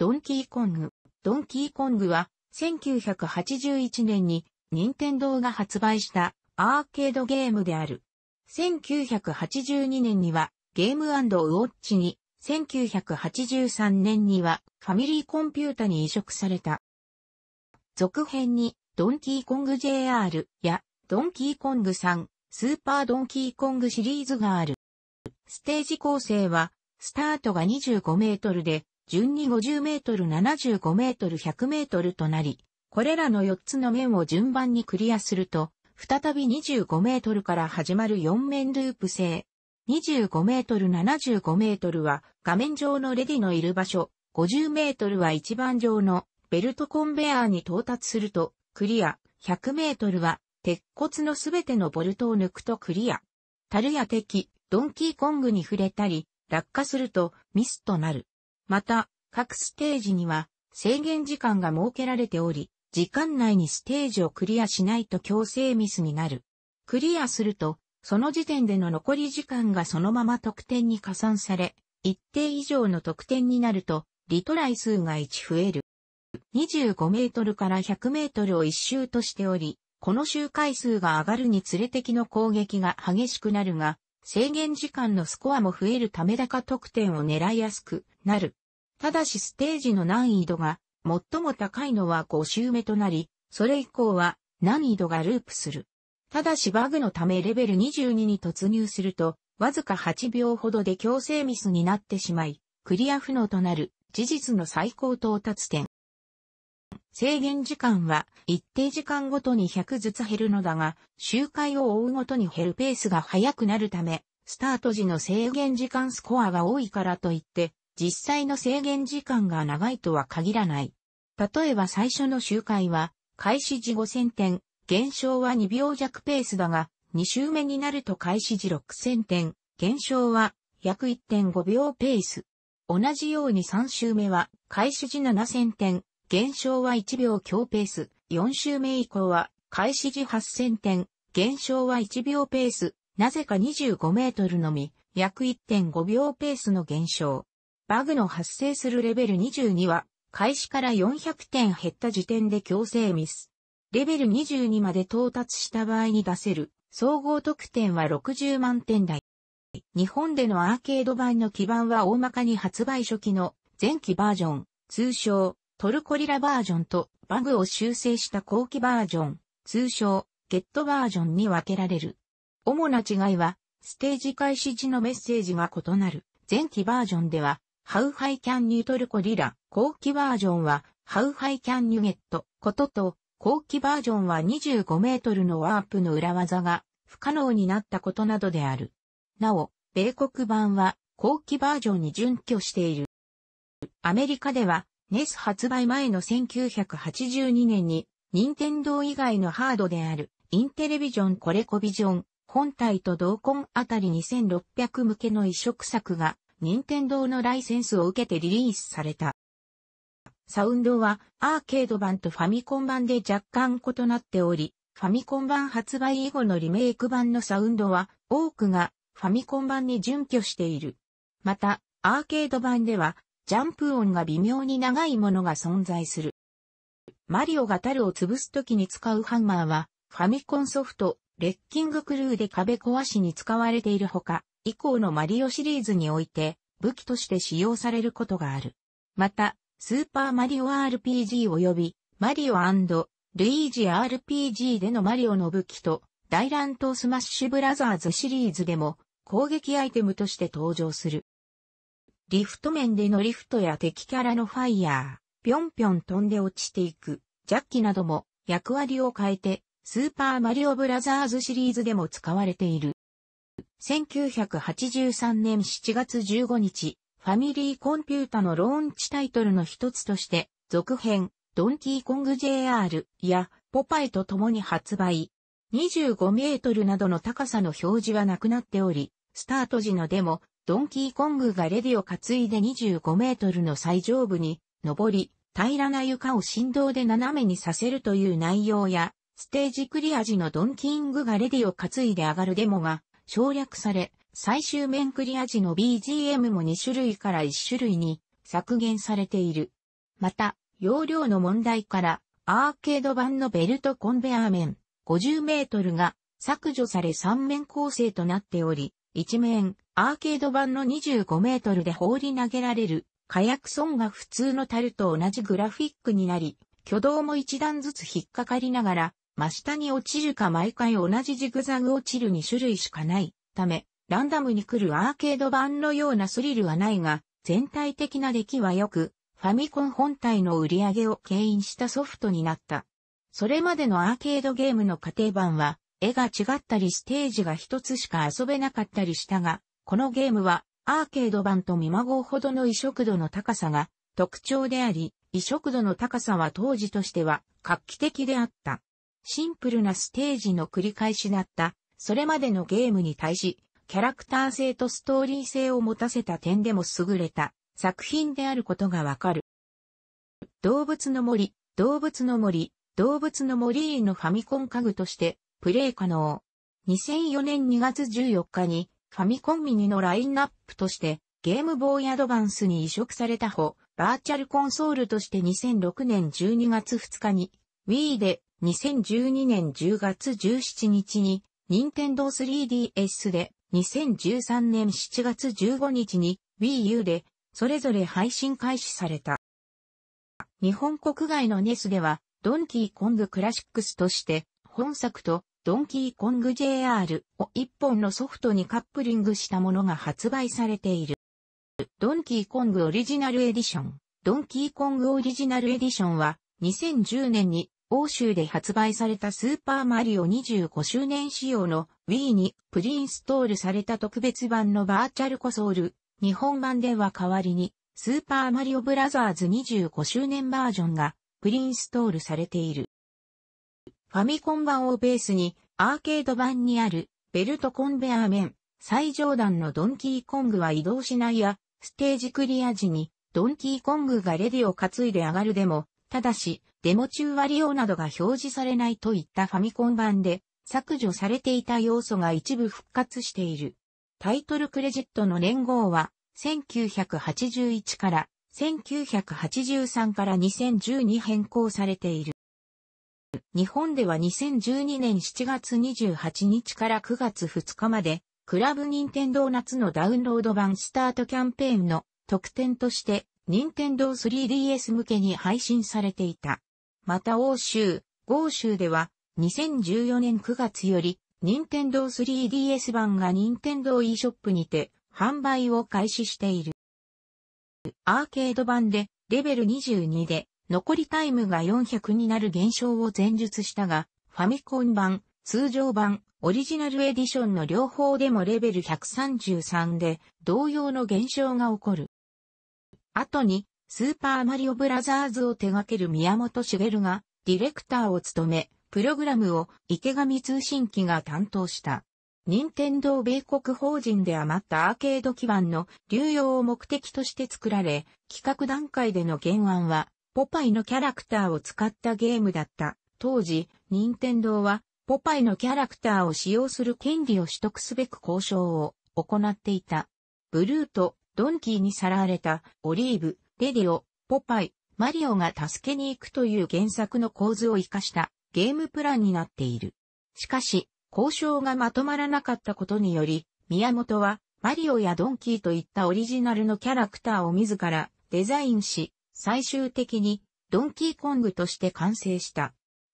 ドンキーコング。ドンキーコングは、1981年に、任天堂が発売したアーケードゲームである。1982年には、ゲームウォッチに、1983年には、ファミリーコンピュータに移植された。続編に、ドンキーコング JR や、ドンキーコング3、スーパードンキーコングシリーズがある。ステージ構成は、スタートが25メートルで、順に50メートル、75メートル、100メートルとなり、これらの4つの面を順番にクリアすると、再び25メートルから始まる4面ループ制。25メートル、75メートルは画面上のレディのいる場所、50メートルは一番上のベルトコンベアーに到達するとクリア、100メートルは鉄骨のすべてのボルトを抜くとクリア。樽や敵、ドンキーコングに触れたり、落下するとミスとなる。また、各ステージには制限時間が設けられており、時間内にステージをクリアしないと強制ミスになる。クリアすると、その時点での残り時間がそのまま得点に加算され、一定以上の得点になると、リトライ数が1増える。25メートルから100メートルを1周としており、この周回数が上がるにつれ敵の攻撃が激しくなるが、制限時間のスコアも増えるため高得点を狙いやすくなる。ただしステージの難易度が最も高いのは5周目となり、それ以降は難易度がループする。ただしバグのためレベル22に突入すると、わずか8秒ほどで強制ミスになってしまい、クリア不能となる事実の最高到達点。制限時間は一定時間ごとに100ずつ減るのだが、周回を追うごとに減るペースが速くなるため、スタート時の制限時間スコアが多いからといって、実際の制限時間が長いとは限らない。例えば最初の周回は、開始時5000点、減少は2秒弱ペースだが、2周目になると開始時6000点、減少は約1.5秒ペース。同じように3周目は、開始時7000点、減少は1秒強ペース、4周目以降は、開始時8000点、減少は1秒ペース、なぜか25メートルのみ、約1.5秒ペースの減少。バグの発生するレベル22は、開始から400点減った時点で強制ミス。レベル22まで到達した場合に出せる総合得点は60万点台。日本でのアーケード版の基盤は大まかに発売初期の前期バージョン、通称トルコリラバージョンとバグを修正した後期バージョン、通称ゲットバージョンに分けられる。主な違いはステージ開始時のメッセージが異なる。前期バージョンではハウハイキャンニュートルコリラ、後期バージョンは、ハウハイキャンニュゲット、ことと、後期バージョンは25メートルのワープの裏技が不可能になったことなどである。なお、米国版は後期バージョンに準拠している。アメリカでは、ネス発売前の1982年に、任天堂以外のハードである、インテレビジョンコレコビジョン、本体と同梱あたり2600向けの移植作が任天堂のライセンスを受けてリリースされた。サウンドはアーケード版とファミコン版で若干異なっており、ファミコン版発売以後のリメイク版のサウンドは多くがファミコン版に準拠している。また、アーケード版ではジャンプ音が微妙に長いものが存在する。マリオがルを潰す時に使うハンマーはファミコンソフト、レッキングクルーで壁壊しに使われているほか、以降のマリオシリーズにおいて武器として使用されることがある。また、スーパーマリオ RPG 及びマリオルイージ RPG でのマリオの武器と大乱闘スマッシュブラザーズシリーズでも攻撃アイテムとして登場する。リフト面でのリフトや敵キャラのファイヤー、ぴょんぴょん飛んで落ちていく、ジャッキなども役割を変えてスーパーマリオブラザーズシリーズでも使われている。1983年7月15日、ファミリーコンピュータのローンチタイトルの一つとして、続編、ドンキーコング JR やポパイと共に発売。25メートルなどの高さの表示はなくなっており、スタート時のデモ、ドンキーコングがレディを担いで25メートルの最上部に、登り、平らな床を振動で斜めにさせるという内容や、ステージクリア時のドンキングがレディを担いで上がるデモが省略され、最終面クリア時の BGM も2種類から1種類に削減されている。また、容量の問題から、アーケード版のベルトコンベア面50メートルが削除され3面構成となっており、1面、アーケード版の25メートルで放り投げられる火薬損が普通の樽と同じグラフィックになり、挙動も一段ずつ引っかかりながら真下に落ちるか毎回同じジグザグ落ちる2種類しかないため、ランダムに来るアーケード版のようなスリルはないが、全体的な出来は良く、ファミコン本体の売り上げを牽引したソフトになった。それまでのアーケードゲームの家庭版は、絵が違ったりステージが一つしか遊べなかったりしたが、このゲームはアーケード版と見まごうほどの移植度の高さが特徴であり、移植度の高さは当時としては画期的であった。シンプルなステージの繰り返しだった、それまでのゲームに対し、キャラクター性とストーリー性を持たせた点でも優れた作品であることがわかる。動物の森、動物の森、動物の森のファミコン家具としてプレイ可能。2004年2月14日にファミコンミニのラインナップとしてゲームボーイアドバンスに移植されたほ、バーチャルコンソールとして2006年12月2日に Wii で2012年10月17日に、任天堂 3DS で、2013年7月15日に Wii U で、それぞれ配信開始された。日本国外のネスでは、ドンキーコングクラシックスとして、本作とドンキーコング JR を一本のソフトにカップリングしたものが発売されている。ドンキーコングオリジナルエディション。ドンキーコングオリジナルエディションは2010年に欧州で発売されたスーパーマリオ25周年仕様の Wii にプリインストールされた特別版のバーチャルコソール、日本版では代わりにスーパーマリオブラザーズ25周年バージョンがプリインストールされている。ファミコン版をベースにアーケード版にあるベルトコンベアー面、最上段のドンキーコングは移動しないや、ステージクリア時にドンキーコングがレディを担いで上がるでも、ただし、デモ中は利用などが表示されないといったファミコン版で削除されていた要素が一部復活している。タイトルクレジットの年号は1981から1983から2010に変更されている。日本では2012年7月28日から9月2日まで、クラブ任天堂夏のダウンロード版スタートキャンペーンの特典として、任天堂 3DS 向けに配信されていた。また欧州、豪州では、2014年9月より、任天堂 3DS 版が任天堂 e ショップにて、販売を開始している。アーケード版で、レベル22で、残りタイムが400になる現象を前述したが、ファミコン版、通常版、オリジナルエディションの両方でもレベル133で同様の現象が起こる。後にスーパーマリオブラザーズを手掛ける宮本茂がディレクターを務め、プログラムを池上通信機が担当した。任天堂米国法人で余ったアーケード基盤の流用を目的として作られ、企画段階での原案は、ポパイのキャラクターを使ったゲームだった。当時、任天堂は、ポパイのキャラクターを使用する権利を取得すべく交渉を行っていた。ブルーとドンキーにさらわれたオリーブ、レディオ、ポパイ、マリオが助けに行くという原作の構図を活かしたゲームプランになっている。しかし、交渉がまとまらなかったことにより、宮本はマリオやドンキーといったオリジナルのキャラクターを自らデザインし、最終的にドンキーコングとして完成した。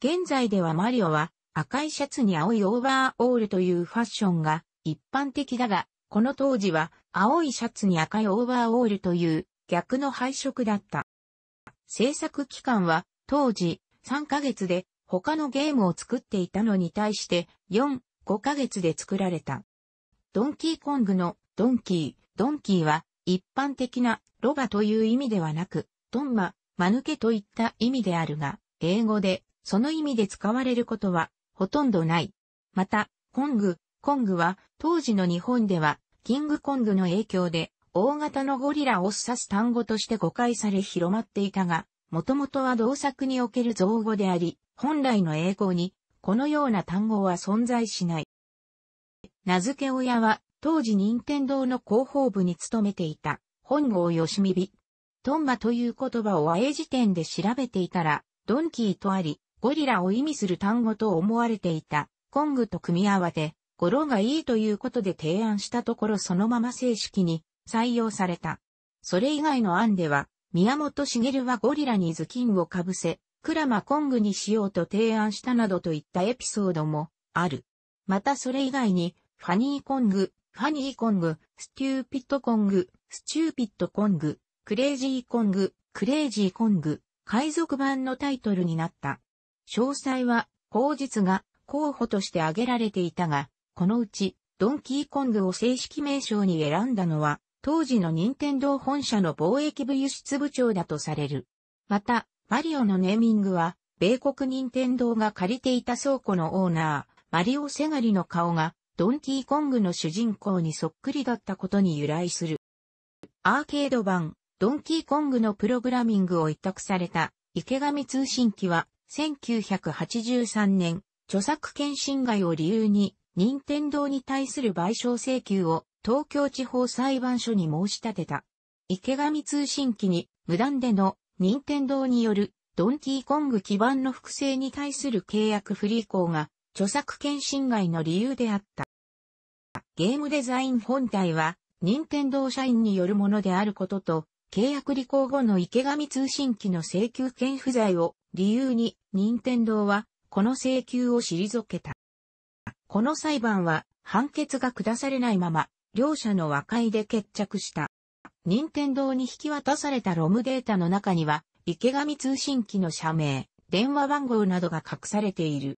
現在ではマリオは赤いシャツに青いオーバーオールというファッションが一般的だが、この当時は青いシャツに赤いオーバーオールという逆の配色だった。制作期間は当時3ヶ月で他のゲームを作っていたのに対して4、5ヶ月で作られた。ドンキーコングのドンキー、ドンキーは一般的なロバという意味ではなく、ドンマ、間抜けといった意味であるが、英語でその意味で使われることはほとんどない。また、コング、コングは当時の日本ではキングコングの影響で大型のゴリラを指す単語として誤解され広まっていたが、もともとは同作における造語であり、本来の英語に、このような単語は存在しない。名付け親は、当時任天堂の広報部に勤めていた、本郷義美。トンマという言葉を和英辞典で調べていたら、ドンキーとあり、ゴリラを意味する単語と思われていた、コングと組み合わせ、語呂がいいということで提案したところそのまま正式に採用された。それ以外の案では、宮本茂はゴリラに頭巾をかぶせ、クラマコングにしようと提案したなどといったエピソードもある。またそれ以外に、ファニーコング、ファニーコング、スチューピットコング、スチューピットコング、クレイジーコング、クレイジーコング、海賊版のタイトルになった。詳細は、後日が候補として挙げられていたが、このうち、ドンキーコングを正式名称に選んだのは、当時の任天堂本社の貿易部輸出部長だとされる。また、マリオのネーミングは、米国任天堂が借りていた倉庫のオーナー、マリオ・セガリの顔が、ドンキーコングの主人公にそっくりだったことに由来する。アーケード版、ドンキーコングのプログラミングを委託された、池上通信機は、1983年、著作権侵害を理由に、任天堂に対する賠償請求を東京地方裁判所に申し立てた。池上通信機に無断での任天堂によるドンキーコング基盤の複製に対する契約不履行が著作権侵害の理由であった。ゲームデザイン本体は任天堂社員によるものであることと契約履行後の池上通信機の請求権不在を理由に任天堂はこの請求を退けた。この裁判は判決が下されないまま両者の和解で決着した。任天堂に引き渡されたロムデータの中には、池上通信機の社名、電話番号などが隠されている。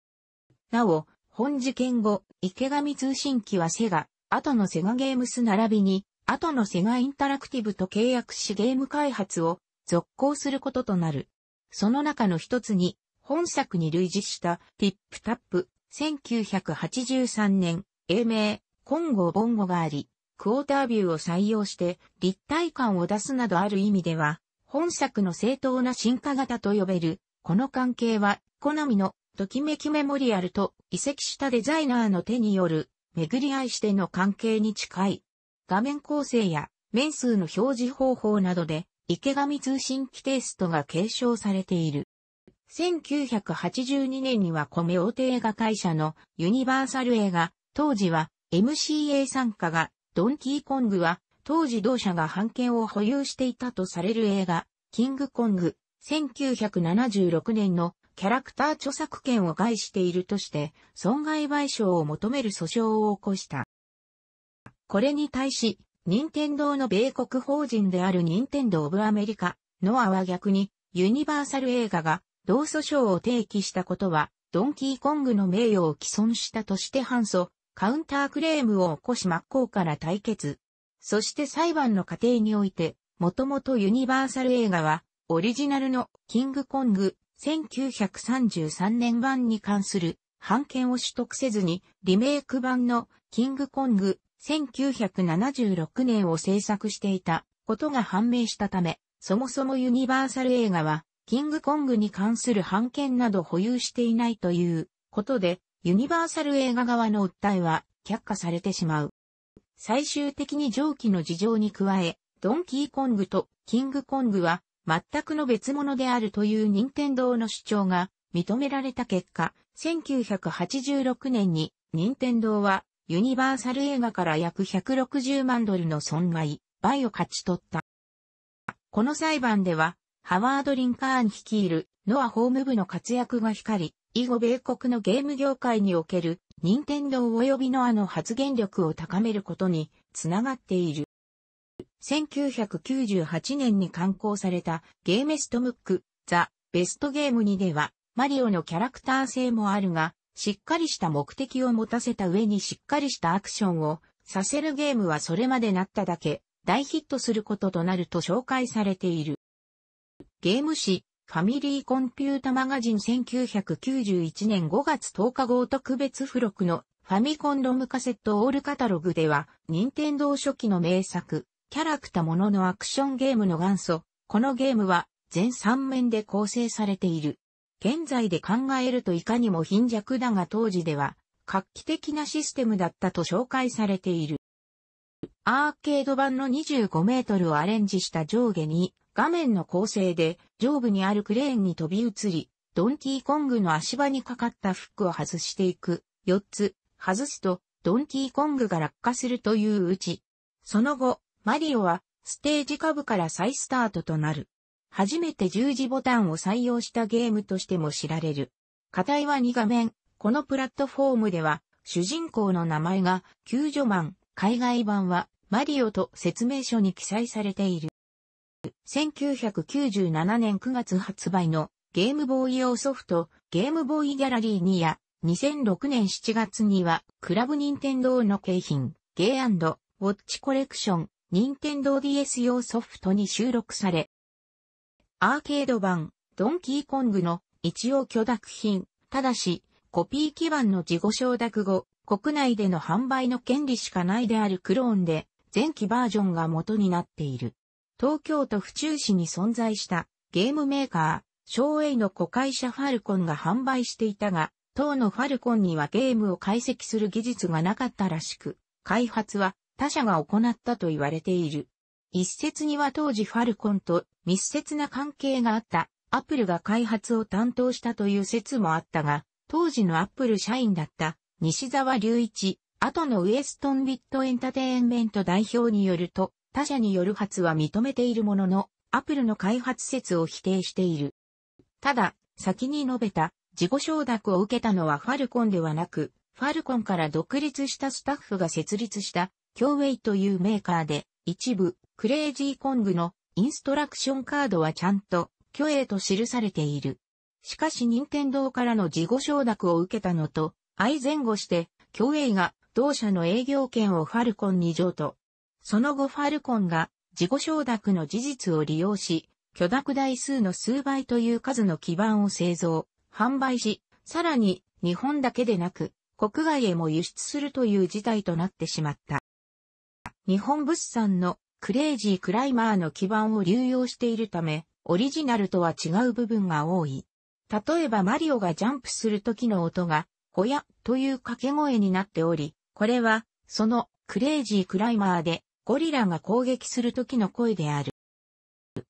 なお、本事件後、池上通信機はセガ、後のセガゲームス並びに、後のセガインタラクティブと契約しゲーム開発を続行することとなる。その中の一つに、本作に類似したティップタップ1983年、英名コンゴボンゴがあり、クォータービューを採用して立体感を出すなどある意味では、本作の正当な進化型と呼べる、この関係は、好みの、ときめきメモリアルと移籍したデザイナーの手による、巡り合いしての関係に近い。画面構成や、面数の表示方法などで、池上通信機テストが継承されている。1982年には米大手映画会社のユニバーサル映画、当時は MCA 参加が、ドンキーコングは、当時同社が版権を保有していたとされる映画、キングコング、1976年のキャラクター著作権を害しているとして、損害賠償を求める訴訟を起こした。これに対し、任天堂の米国法人である任天堂オブアメリカ、ノアは逆に、ユニバーサル映画が、同訴訟を提起したことは、ドンキーコングの名誉を毀損したとして反訴カウンタークレームを起こし真っ向から対決。そして裁判の過程において、もともとユニバーサル映画は、オリジナルのキングコング1933年版に関する版権を取得せずに、リメイク版のキングコング1976年を制作していたことが判明したため、そもそもユニバーサル映画は、キングコングに関する版権など保有していないということで、ユニバーサル映画側の訴えは却下されてしまう。最終的に上記の事情に加え、ドンキーコングとキングコングは全くの別物であるという任天堂の主張が認められた結果、1986年に任天堂はユニバーサル映画から約160万ドルの損害、倍を勝ち取った。この裁判では、ハワード・リンカーン率いるノア法務部の活躍が光り、以後米国のゲーム業界における、任天堂及びノアの発言力を高めることにつながっている。1998年に刊行されたゲームストムック、ザ・ベストゲームにでは、マリオのキャラクター性もあるが、しっかりした目的を持たせた上にしっかりしたアクションをさせるゲームはそれまでなっただけ、大ヒットすることとなると紹介されている。ゲーム誌、ファミリーコンピュータマガジン1991年5月10日号特別付録のファミコンロムカセットオールカタログでは、任天堂初期の名作、キャラクタもののアクションゲームの元祖、このゲームは全3面で構成されている。現在で考えるといかにも貧弱だが当時では、画期的なシステムだったと紹介されている。アーケード版の25メートルをアレンジした上下に画面の構成で上部にあるクレーンに飛び移り、ドンキーコングの足場にかかったフックを外していく。4つ、外すと、ドンキーコングが落下するといううち。その後、マリオは、ステージ下部から再スタートとなる。初めて十字ボタンを採用したゲームとしても知られる。課題は2画面。このプラットフォームでは、主人公の名前が、救助マン、海外版は、マリオと説明書に記載されている。1997年9月発売のゲームボーイ用ソフト、ゲームボーイギャラリー2や、2006年7月には、クラブニンテンドーの景品、ゲーウォッチコレクション、ニンテンドー DS 用ソフトに収録され、アーケード版、ドンキーコングの一応許諾品、ただし、コピー基盤の事後承諾後、国内での販売の権利しかないであるクローンで、前期バージョンが元になっている。東京都府中市に存在したゲームメーカー、昭営の子会社ファルコンが販売していたが、当のファルコンにはゲームを解析する技術がなかったらしく、開発は他社が行ったと言われている。一説には当時ファルコンと密接な関係があったアップルが開発を担当したという説もあったが、当時のアップル社員だった西沢隆一、後のウエストンビットエンタテインメント代表によると、他社による発は認めているものの、アップルの開発説を否定している。ただ、先に述べた、自己承諾を受けたのはファルコンではなく、ファルコンから独立したスタッフが設立した、京ウェイというメーカーで、一部、クレイジーコングのインストラクションカードはちゃんと、虚栄と記されている。しかし任天堂からの事後承諾を受けたのと、相前後して、競イが同社の営業権をファルコンに譲渡、その後ファルコンが自己承諾の事実を利用し、許諾台数の数倍という数の基盤を製造、販売し、さらに日本だけでなく国外へも輸出するという事態となってしまった。日本物産のクレイジークライマーの基盤を流用しているため、オリジナルとは違う部分が多い。例えばマリオがジャンプする時の音が、ほやという掛け声になっており、これは、そのクレイジークライマーでゴリラが攻撃する時の声である。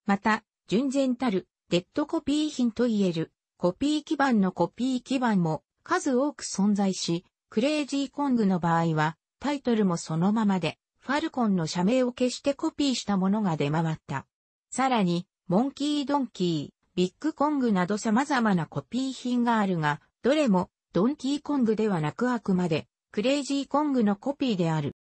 また、純然たる、デッドコピー品といえる、コピー基盤のコピー基盤も数多く存在し、クレイジーコングの場合は、タイトルもそのままで、ファルコンの社名を消してコピーしたものが出回った。さらに、モンキードンキー、ビッグコングなど様々なコピー品があるが、どれも、ドンキーコングではなくあくまで、クレイジーコングのコピーである。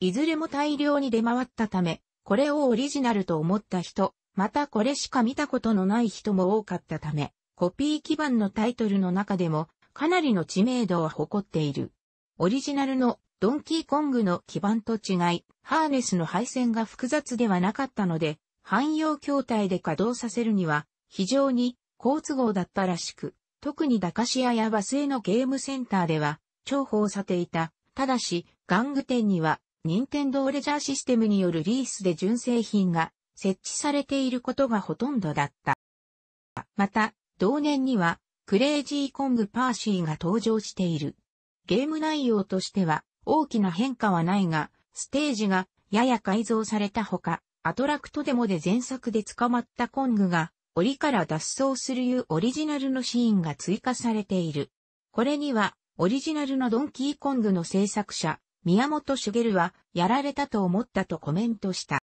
いずれも大量に出回ったため、これをオリジナルと思った人、またこれしか見たことのない人も多かったため、コピー基盤のタイトルの中でもかなりの知名度を誇っている。オリジナルのドンキーコングの基盤と違い、ハーネスの配線が複雑ではなかったので、汎用筐体で稼働させるには非常に好都合だったらしく、特に駄菓子屋やバスへのゲームセンターでは重宝さていた。ただし、玩具店には任天堂レジャーシステムによるリースで純正品が設置されていることがほとんどだった。また、同年には、クレイジーコングパーシーが登場している。ゲーム内容としては、大きな変化はないが、ステージがやや改造されたほか、アトラクトデモで前作で捕まったコングが、檻から脱走するいうオリジナルのシーンが追加されている。これには、オリジナルのドンキーコングの制作者、宮本茂はやられたと思ったとコメントした。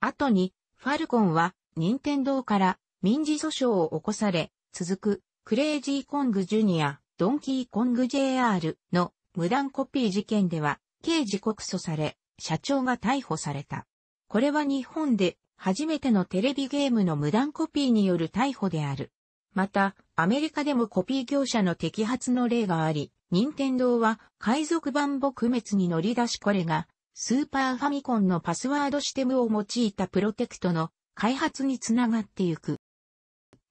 後に、ファルコンは、任天堂から民事訴訟を起こされ、続く、クレイジーコングジュニア、ドンキーコング JR の無断コピー事件では、刑事告訴され、社長が逮捕された。これは日本で初めてのテレビゲームの無断コピーによる逮捕である。また、アメリカでもコピー業者の摘発の例があり、任天堂は海賊版撲滅に乗り出しこれが、スーパーファミコンのパスワードシステムを用いたプロテクトの開発につながってゆく。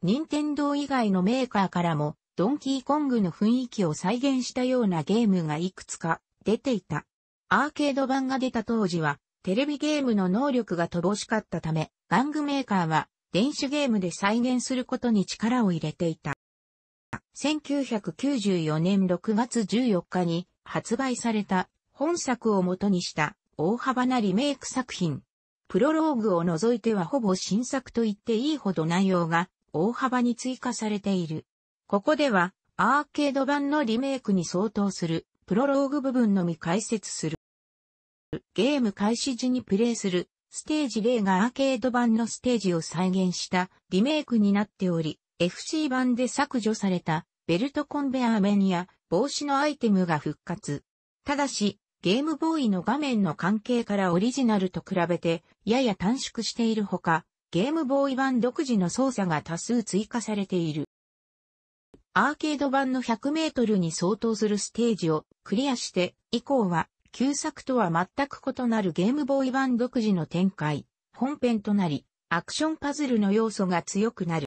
任天堂以外のメーカーからも、ドンキーコングの雰囲気を再現したようなゲームがいくつか出ていた。アーケード版が出た当時は、テレビゲームの能力が乏しかったため、玩具メーカーは電子ゲームで再現することに力を入れていた。1994年6月14日に発売された本作を元にした大幅なリメイク作品。プロローグを除いてはほぼ新作と言っていいほど内容が大幅に追加されている。ここではアーケード版のリメイクに相当するプロローグ部分のみ解説する。ゲーム開始時にプレイするステージ0がアーケード版のステージを再現したリメイクになっており、FC 版で削除されたベルトコンベアー面や帽子のアイテムが復活。ただし、ゲームボーイの画面の関係からオリジナルと比べてやや短縮しているほか、ゲームボーイ版独自の操作が多数追加されている。アーケード版の100メートルに相当するステージをクリアして以降は旧作とは全く異なるゲームボーイ版独自の展開、本編となり、アクションパズルの要素が強くなる。